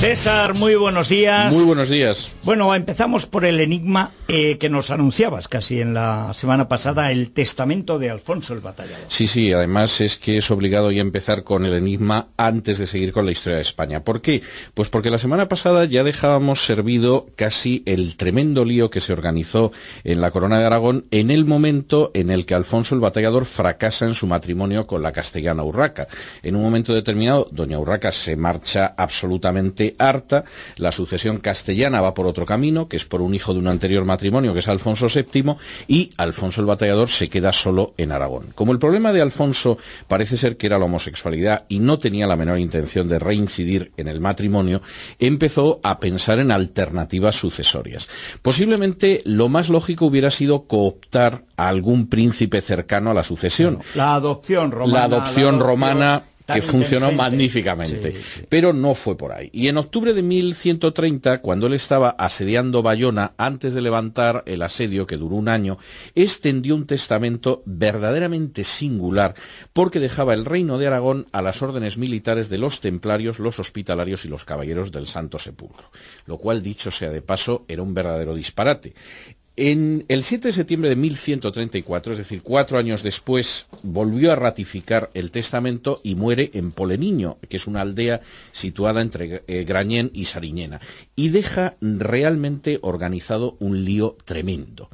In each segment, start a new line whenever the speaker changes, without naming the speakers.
César, muy buenos días. Muy
buenos días.
Bueno, empezamos por el enigma eh, que nos anunciabas casi en la semana pasada, el testamento de Alfonso el
Batallador. Sí, sí, además es que es obligado ya empezar con el enigma antes de seguir con la historia de España. ¿Por qué? Pues porque la semana pasada ya dejábamos servido casi el tremendo lío que se organizó en la Corona de Aragón en el momento en el que Alfonso el Batallador fracasa en su matrimonio con la castellana Urraca. En un momento determinado, doña Urraca se marcha absolutamente harta, La sucesión castellana va por otro camino, que es por un hijo de un anterior matrimonio, que es Alfonso VII, y Alfonso el Batallador se queda solo en Aragón. Como el problema de Alfonso parece ser que era la homosexualidad y no tenía la menor intención de reincidir en el matrimonio, empezó a pensar en alternativas sucesorias. Posiblemente lo más lógico hubiera sido cooptar a algún príncipe cercano a la sucesión.
la adopción romana. la adopción romana
que funcionó magníficamente. Pero no fue por ahí. Y en octubre de 1130, cuando él estaba asediando Bayona, antes de levantar el asedio que duró un año, extendió un testamento verdaderamente singular, porque dejaba el reino de Aragón a las órdenes militares de los templarios, los hospitalarios y los caballeros del Santo Sepulcro. Lo cual, dicho sea de paso, era un verdadero disparate. En el 7 de septiembre de 1134, es decir, cuatro años después, volvió a ratificar el testamento y muere en Poleniño, que es una aldea situada entre eh, Grañén y Sariñena, y deja realmente organizado un lío tremendo.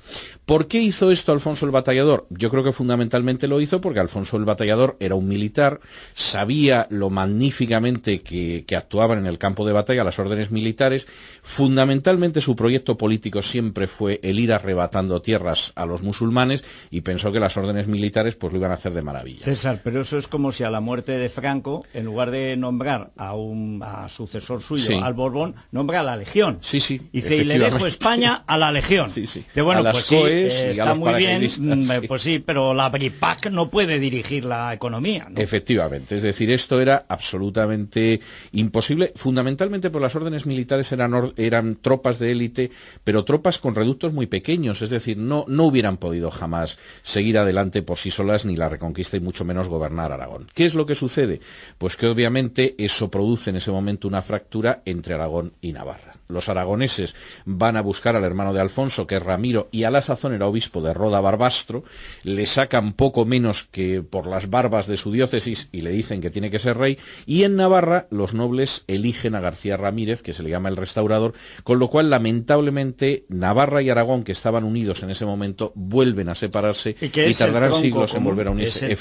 ¿Por qué hizo esto Alfonso el Batallador? Yo creo que fundamentalmente lo hizo porque Alfonso el Batallador era un militar, sabía lo magníficamente que, que actuaban en el campo de batalla las órdenes militares, fundamentalmente su proyecto político siempre fue el ir a arrebatando tierras a los musulmanes y pensó que las órdenes militares pues lo iban a hacer de maravilla.
César, pero eso es como si a la muerte de Franco, en lugar de nombrar a un sucesor suyo, al Borbón, nombra a la Legión.
Sí, sí. Y dice, le dejo España
a la Legión.
Sí, bueno, pues está muy bien, mm, eh,
pues sí, pero la BRIPAC no
puede dirigir la economía. Efectivamente, es decir, esto era absolutamente imposible, fundamentalmente por las órdenes militares eran, eran tropas de élite, pero tropas con reductos muy pequeños es decir, no, no hubieran podido jamás seguir adelante por sí solas ni la reconquista y mucho menos gobernar Aragón. ¿Qué es lo que sucede? Pues que obviamente eso produce en ese momento una fractura entre Aragón y Navarra. Los aragoneses van a buscar al hermano de Alfonso, que es Ramiro, y a la sazón era obispo de Roda Barbastro, le sacan poco menos que por las barbas de su diócesis y le dicen que tiene que ser rey, y en Navarra los nobles eligen a García Ramírez, que se le llama el restaurador, con lo cual lamentablemente Navarra y Aragón, que estaban unidos en ese momento, vuelven a separarse y, tardarán siglos en volver a unirse. el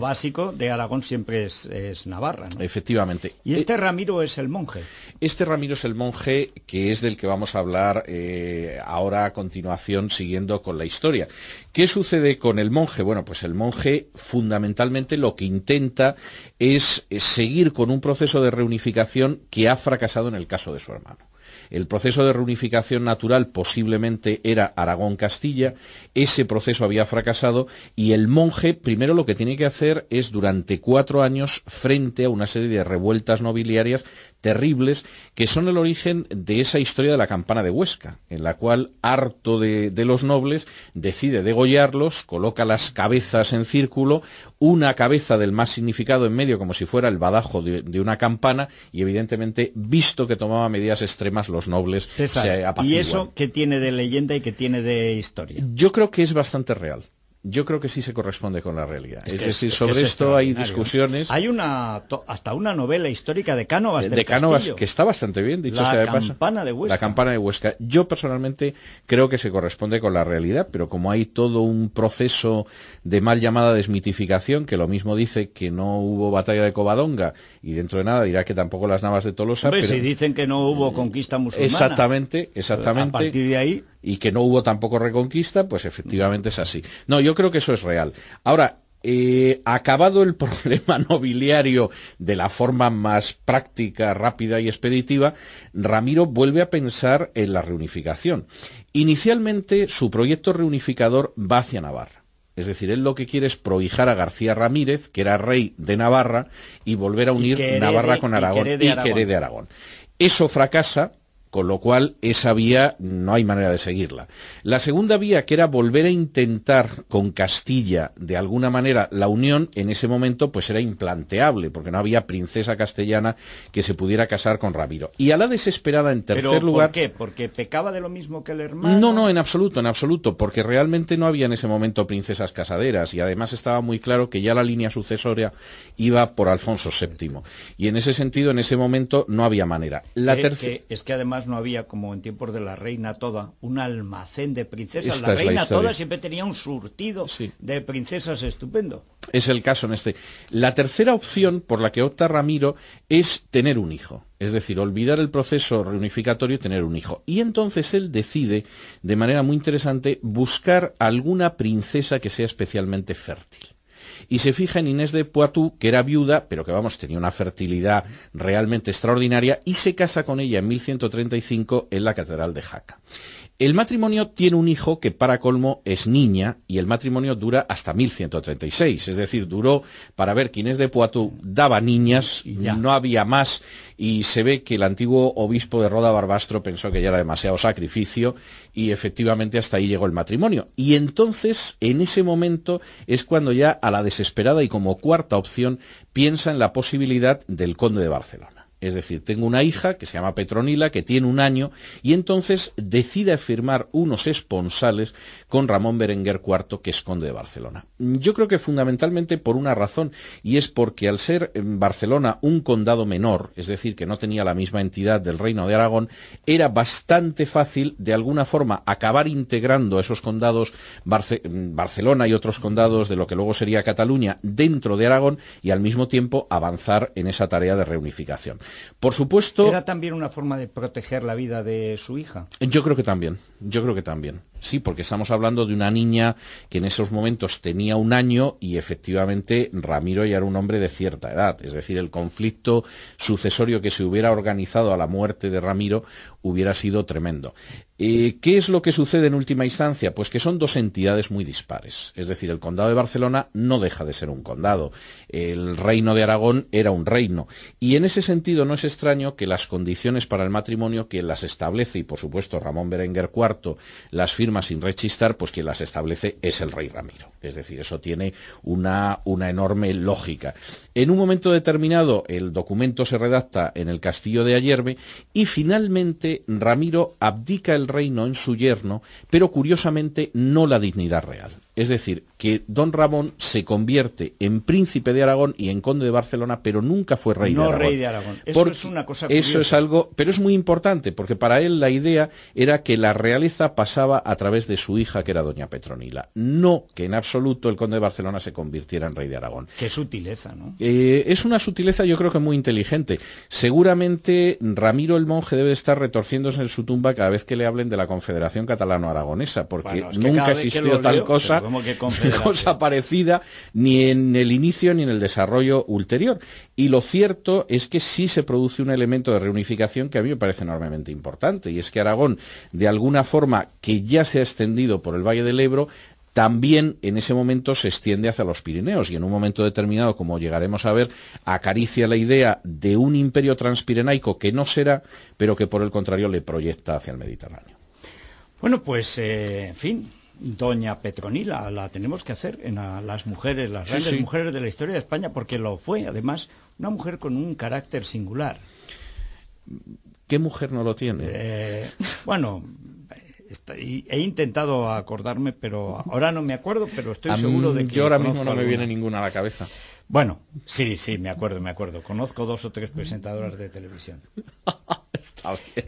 básico de Aragón siempre es, es Navarra.
¿no? Efectivamente. Y este Ramiro es el monje. Este Ramiro es el monje que es del que vamos a hablar eh, ahora a continuación, siguiendo con la historia. ¿Qué sucede con el monje? Bueno, pues el monje fundamentalmente lo que intenta es eh, seguir con un proceso de reunificación que ha fracasado en el caso de su hermano. El proceso de reunificación natural posiblemente era Aragón-Castilla, ese proceso había fracasado y el monje primero lo que tiene que hacer es durante cuatro años frente a una serie de revueltas nobiliarias terribles que son el origen de esa historia de la campana de Huesca, en la cual, harto de, los nobles, decide degollarlos, coloca las cabezas en círculo, una cabeza del más significado en medio como si fuera el badajo de una campana y evidentemente, visto que tomaba medidas extremas, los nobles ¿Y eso que tiene de leyenda y qué tiene de historia? Yo creo que es bastante real yo creo que sí se corresponde con la realidad.
Es, decir, sobre esto hay discusiones. Hay una hasta una novela histórica de Cánovas. De Cánovas que
está bastante bien, dicho la de Campana de Huesca. La campana de Huesca. Yo personalmente creo que se corresponde con la realidad, pero como hay todo un proceso de mal llamada desmitificación, que lo mismo dice que no hubo batalla de Covadonga y dentro de nada dirá que tampoco las navas de Tolosa. pero, si
dicen que no hubo conquista musulmana. Exactamente, exactamente. A partir
de ahí. Y que no hubo tampoco reconquista, pues efectivamente es así. No, yo creo que eso es real. Ahora, eh, acabado el problema nobiliario de la forma más práctica, rápida y expeditiva, Ramiro vuelve a pensar en la reunificación. Inicialmente su proyecto reunificador va hacia Navarra. Es decir, él lo que quiere es prohijar a García Ramírez, que era rey de Navarra, y volver a unir Navarra con Aragón y que de Aragón. Eso fracasa con lo cual, esa vía no hay manera de seguirla. La segunda vía, que era volver a intentar con Castilla, de alguna manera, la unión, en ese momento, pues era implanteable, porque no había princesa castellana que se pudiera casar con Ramiro. Y a la desesperada, en tercer lugar... ¿Por qué?
¿Porque pecaba de lo mismo que el hermano?
No, no, en absoluto, en absoluto, porque realmente no había en ese momento princesas casaderas, y además estaba muy claro que ya la línea sucesoria iba por Alfonso VII. Y en ese sentido, en ese momento, no había manera. La tercera...
Es que además no había, como en tiempos de la reina toda, un almacén de princesas. la reina toda siempre tenía un surtido de princesas estupendo.
Es el caso en este. La tercera opción por la que opta Ramiro es tener un hijo. Es decir, olvidar el proceso reunificatorio y tener un hijo. Y entonces él decide, de manera muy interesante, buscar alguna princesa que sea especialmente fértil y se fija en Inés de Poitou, que era viuda, pero que vamos, tenía una fertilidad realmente extraordinaria, y se casa con ella en 1135 en la Catedral de Jaca. El matrimonio tiene un hijo que para colmo es niña y el matrimonio dura hasta 1136, es decir, duró para ver quién es de Poitou, daba niñas, ya. no había más y se ve que el antiguo obispo de Roda Barbastro pensó que ya era demasiado sacrificio y efectivamente hasta ahí llegó el matrimonio. Y entonces, en ese momento, es cuando ya a la desesperada y como cuarta opción piensa en la posibilidad del conde de Barcelona. Es decir, tengo una hija que se llama Petronila, que tiene un año, y entonces decide firmar unos esponsales con Ramón Berenguer IV, que es conde de Barcelona. Yo creo que fundamentalmente por una razón, y es porque al ser Barcelona un condado menor, es decir, que no tenía la misma entidad del Reino de Aragón, era bastante fácil de alguna forma acabar integrando a esos condados Barcelona y otros condados de lo que luego sería Cataluña dentro de Aragón y al mismo tiempo avanzar en esa tarea de reunificación. Por supuesto... ¿Era
también una forma de proteger la vida de su hija?
Yo creo que también. Yo creo que también. Sí, porque estamos hablando de una niña que en esos momentos tenía un año y efectivamente Ramiro ya era un hombre de cierta edad. Es decir, el conflicto sucesorio que se hubiera organizado a la muerte de Ramiro hubiera sido tremendo. Eh, ¿Qué es lo que sucede en última instancia? Pues que son dos entidades muy dispares. Es decir, el condado de Barcelona no deja de ser un condado. El reino de Aragón era un reino. Y en ese sentido no es extraño que las condiciones para el matrimonio que las establece, y por supuesto Ramón Berenguer las firmas sin rechistar, pues quien las establece es el rey Ramiro. Es decir, eso tiene una, una enorme lógica. En un momento determinado, el documento se redacta en el castillo de Ayerbe y finalmente Ramiro abdica el reino en su yerno, pero curiosamente no la dignidad real. Es decir, que don Ramón se convierte en príncipe de Aragón y en conde de Barcelona, pero nunca fue rey de Aragón. rey de Aragón. Eso es una cosa Eso es algo, pero es muy importante, porque para él la idea era que la realeza pasaba a través de su hija, que era doña Petronila. No que en absoluto el conde de Barcelona se convirtiera en rey de Aragón.
Qué sutileza, ¿no?
Eh, es una sutileza yo creo que muy inteligente. Seguramente Ramiro el monje debe estar retorciéndose en su tumba cada vez que le hablen de la Confederación Catalano-Aragonesa, porque nunca existió tal
cosa como que cosa
parecida ni en el inicio ni en el desarrollo ulterior. Y lo cierto es que sí se produce un elemento de reunificación que a mí me parece enormemente importante, y es que Aragón, de alguna forma que ya se ha extendido por el Valle del Ebro, también en ese momento se extiende hacia los Pirineos y en un momento determinado, como llegaremos a ver, acaricia la idea de un imperio transpirenaico que no será, pero que por el contrario le proyecta hacia el Mediterráneo.
Bueno, pues, eh, en fin, Doña Petronila, la tenemos que hacer en las mujeres, las grandes mujeres de la historia de España, porque lo fue, además, una mujer con un carácter singular.
¿Qué mujer no lo tiene?
Eh, bueno, he intentado acordarme, pero ahora no me acuerdo, pero estoy seguro de que... Yo ahora mismo no me viene ninguna a la cabeza. Bueno, sí, sí, me acuerdo, me acuerdo. Conozco dos o tres presentadoras de televisión.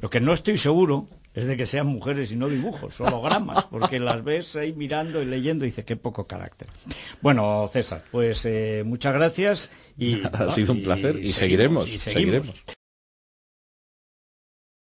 Lo que no estoy seguro es de que sean mujeres y no dibujos, gramas, porque las ves ahí mirando y leyendo y dices, qué poco carácter. Bueno, César, pues eh, muchas gracias. Y, ha sido un placer y, seguiremos, Y seguiremos.